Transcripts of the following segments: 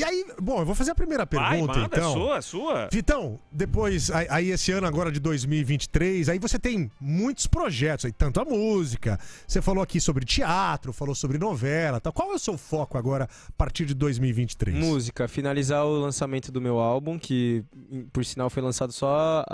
E aí, bom, eu vou fazer a primeira pergunta, Vai, manda, é então. sua, é sua. Vitão, depois, aí, esse ano agora de 2023, aí você tem muitos projetos aí, tanto a música, você falou aqui sobre teatro, falou sobre novela, tal. Qual é o seu foco agora a partir de 2023? Música, finalizar o lançamento do meu álbum, que por sinal foi lançado só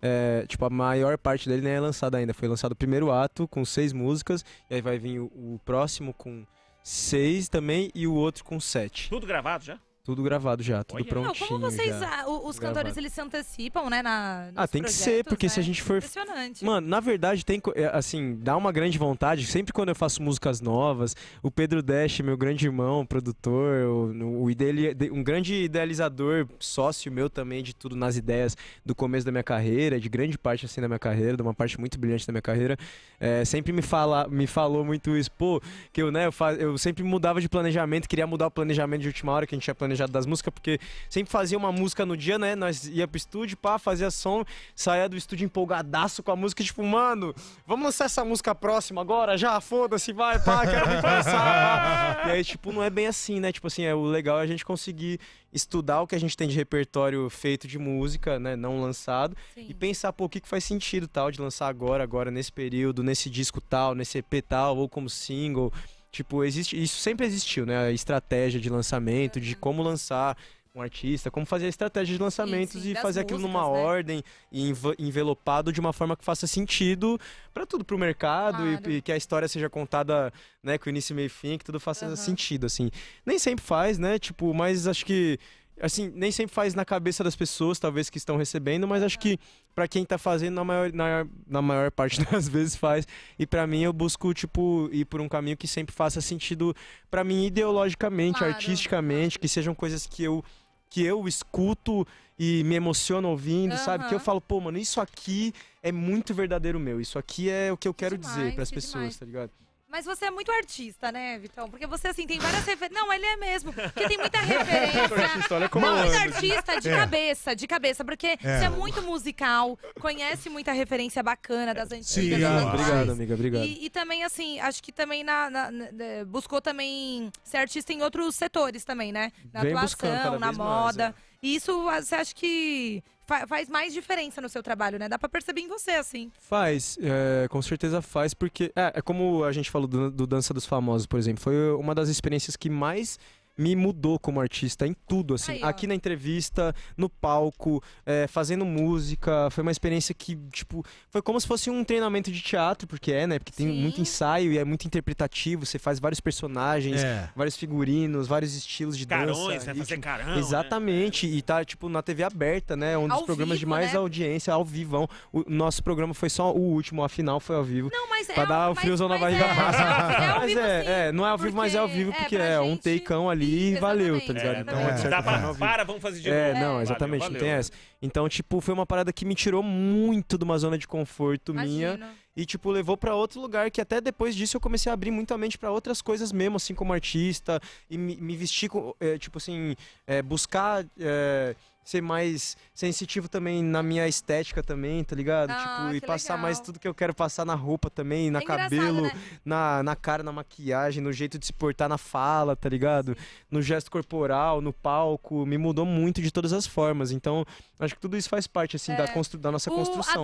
É, tipo, a maior parte dele nem é lançada ainda. Foi lançado o primeiro ato com seis músicas, e aí vai vir o, o próximo com 6 também e o outro com 7. Tudo gravado já? Tudo gravado já, tudo Olha. prontinho. Não, como vocês, já, os cantores, gravado. eles se antecipam, né? Na, ah, tem que ser, porque né? se a né? gente for. Impressionante. Mano, na verdade, tem. É, assim, dá uma grande vontade. Sempre quando eu faço músicas novas, o Pedro Dash, meu grande irmão, produtor, o, o ideali, um grande idealizador, sócio meu também de tudo nas ideias do começo da minha carreira, de grande parte assim da minha carreira, de uma parte muito brilhante da minha carreira, é, sempre me, fala, me falou muito isso. Pô, que eu, né, eu, faz, eu sempre mudava de planejamento, queria mudar o planejamento de última hora, que a gente tinha planejado planejado das músicas, porque sempre fazia uma música no dia, né? Nós ia pro estúdio, pá, fazia som, saía do estúdio empolgadaço com a música, tipo, mano, vamos lançar essa música próxima agora, já, foda-se, vai, pá, quero e aí, tipo, não é bem assim, né? Tipo assim, é, o legal é a gente conseguir estudar o que a gente tem de repertório feito de música, né, não lançado, Sim. e pensar, pô, o que, que faz sentido tal de lançar agora, agora, nesse período, nesse disco tal, nesse EP tal, ou como single. Tipo, existe, isso sempre existiu, né? A estratégia de lançamento, de uhum. como lançar um artista, como fazer a estratégia de lançamentos sim, sim, e fazer músicas, aquilo numa né? ordem e envelopado de uma forma que faça sentido para tudo, pro mercado claro. e, e, que a história seja contada, né, com início, meio e fim, que tudo faça uhum. sentido, assim. Nem sempre faz, né? Tipo, mas acho que assim, nem sempre faz na cabeça das pessoas, talvez, que estão recebendo, mas acho que para quem tá fazendo, na maior, na, na maior parte das vezes faz. E para mim, eu busco, tipo, ir por um caminho que sempre faça sentido para mim, ideologicamente, claro. artisticamente, que sejam coisas que eu que eu escuto e me emociono ouvindo, uhum. sabe? Que eu falo, pô, mano, isso aqui é muito verdadeiro meu. Isso aqui é o que eu quero demais, dizer para as que pessoas, demais. tá ligado? Mas você é muito artista, né, Vitão? Porque você, assim, tem várias referências. Não, ele é mesmo. Porque tem muita referência. Olha é como não, né? artista de é. cabeça, de cabeça. Porque é. você é muito musical, conhece muita referência bacana das antigas. Sim, das obrigado, amiga, obrigado. E, e, também, assim, acho que também na, na, na, né, né, buscou também ser artista em outros setores também, né? Na Vem atuação, buscando, na moda. Mais, é. E isso ah, você acha que faz mais diferença no seu trabalho, né? Dá pra perceber em você, assim. Faz, é, com certeza faz, porque. É, é como a gente falou do, do Dança dos Famosos, por exemplo. Foi uma das experiências que mais me mudou como artista em tudo, assim. Aí, Aqui na entrevista, no palco, é, fazendo música. Foi uma experiência que, tipo, foi como se fosse um treinamento de teatro, porque é, né? Porque tem Sim. muito ensaio e é muito interpretativo. Você faz vários personagens, é. vários figurinos, vários estilos de Carões, dança. Né? Fazer carão, né? Exatamente. Né? E tá, tipo, na TV aberta, né? Um dos ao programas vivo, de mais né? audiência, ao vivão. O nosso programa foi só o último, a final foi ao vivo. Não, mas pra é. Pra dar o um friozão na é, barriga é, É, é, ao vivo, é, assim, é, não é ao vivo, mas é ao vivo, é porque é, gente... um takeão ali ali e valeu, tá ligado? É, então, é. para, para, vamos fazer de é, novo. É, não, exatamente, valeu, valeu. tem essa. Então, tipo, foi uma parada que me tirou muito de uma zona de conforto Imagino. minha e tipo levou para outro lugar que até depois disso eu comecei a abrir muito a mente para outras coisas mesmo assim como artista e me, me vestir com, é, tipo assim é, buscar é, ser mais sensitivo também na minha estética também, tá ligado? Ah, tipo, e passar legal. mais tudo que eu quero passar na roupa também, na é cabelo, né? na, na cara, na maquiagem, no jeito de se portar na fala, tá ligado? No gesto corporal, no palco, me mudou muito de todas as formas. Então, acho que tudo isso faz parte, assim, é. da, constru da nossa o, construção,